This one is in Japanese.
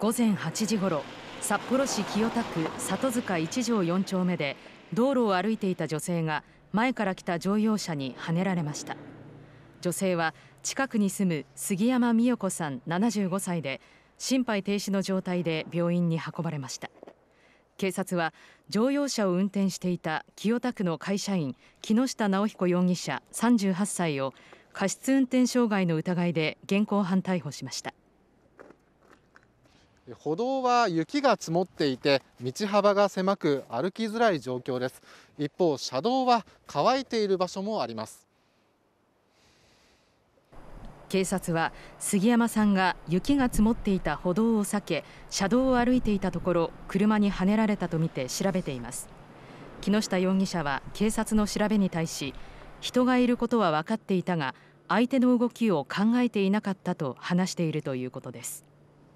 午前8時ごろ札幌市清田区里塚1条4丁目で道路を歩いていた女性が前から来た乗用車にはねられました女性は近くに住む杉山美代子さん75歳で心肺停止の状態で病院に運ばれました警察は乗用車を運転していた清田区の会社員木下直彦容疑者38歳を過失運転傷害の疑いで現行犯逮捕しました歩道は雪が積もっていて道幅が狭く歩きづらい状況です一方車道は乾いている場所もあります警察は杉山さんが雪が積もっていた歩道を避け車道を歩いていたところ車にはねられたとみて調べています木下容疑者は警察の調べに対し人がいることは分かっていたが相手の動きを考えていなかったと話しているということです